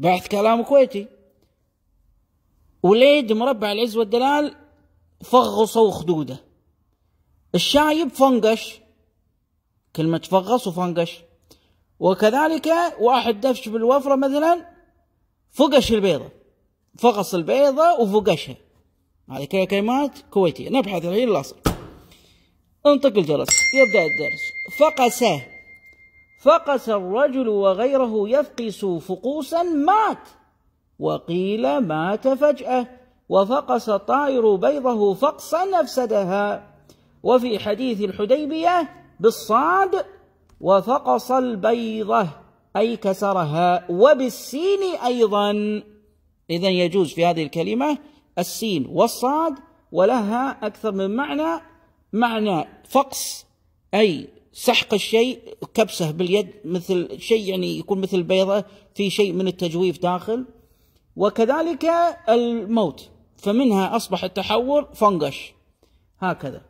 بحث كلام كويتي وليد مربع العز والدلال فغصوا خدوده الشايب فنقش كلمة فغص وفنقش وكذلك واحد دفش بالوفرة مثلا فقش البيضة فغص البيضة وفقشها هذه كلها كلمات كويتية نبحث الحين الأصل انطق الجرس يبدأ الدرس فقسه فقس الرجل وغيره يفقس فقوسا مات وقيل مات فجأة وفقس الطائر بيضه فقصا أفسدها وفي حديث الحديبية بالصاد وفقص البيضة أي كسرها وبالسين أيضا إذا يجوز في هذه الكلمة السين والصاد ولها أكثر من معنى معنى فقص أي سحق الشيء كبسه باليد مثل شيء يعني يكون مثل بيضه في شيء من التجويف داخل وكذلك الموت فمنها اصبح التحور فنقش هكذا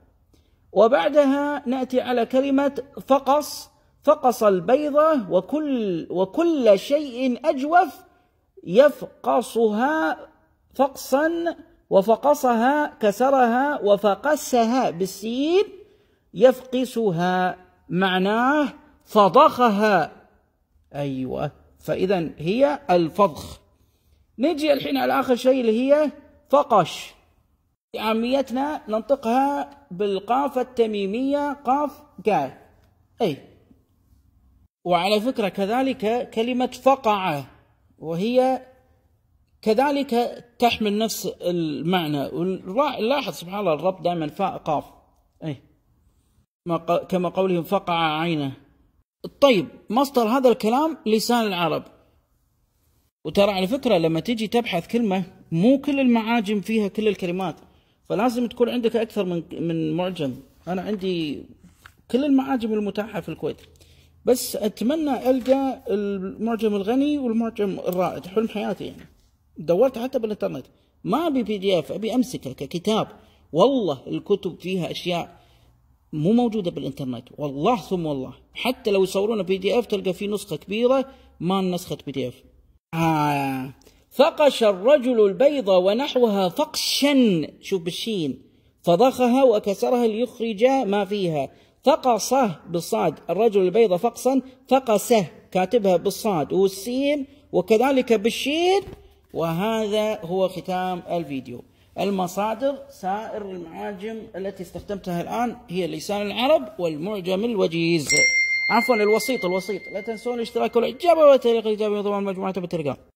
وبعدها ناتي على كلمه فقص فقص البيضه وكل وكل شيء اجوف يفقصها فقصا وفقصها كسرها وفقسها بالسين يفقسها معناه فضخها ايوه فاذا هي الفضخ نجي الحين على اخر شيء اللي هي فقش عاميتنا ننطقها بالقاف التميميه قاف كا اي وعلى فكره كذلك كلمه فقع وهي كذلك تحمل نفس المعنى لاحظ سبحان الله الرب دائما فاء قاف اي كما قولهم فقع عينه طيب مصدر هذا الكلام لسان العرب وترى على فكرة لما تيجي تبحث كلمة مو كل المعاجم فيها كل الكلمات فلازم تكون عندك أكثر من من معجم أنا عندي كل المعاجم المتاحة في الكويت بس أتمنى ألقى المعجم الغني والمعجم الرائد حلم حياتي يعني دورت حتى بالإنترنت ما أبي بي دي إف أبي أمسكه ككتاب والله الكتب فيها أشياء مو موجوده بالانترنت والله ثم والله حتى لو يصورون بي دي اف تلقى في نسخه كبيره ما نسخة بي دي اف آه. فقش الرجل البيض ونحوها فقشا شوف بالشين فضخها وكسرها ليخرج ما فيها فقصه بالصاد الرجل البيض فقصا فقسه كاتبها بالصاد والسين وكذلك بالشين وهذا هو ختام الفيديو المصادر سائر المعاجم التي استخدمتها الآن هي لسان العرب والمعجم الوجيز عفوا الوسيط الوسيط لا تنسون الاشتراك والاعجاب وتعليق الاجابه بنظام مجموعة بالتليجرام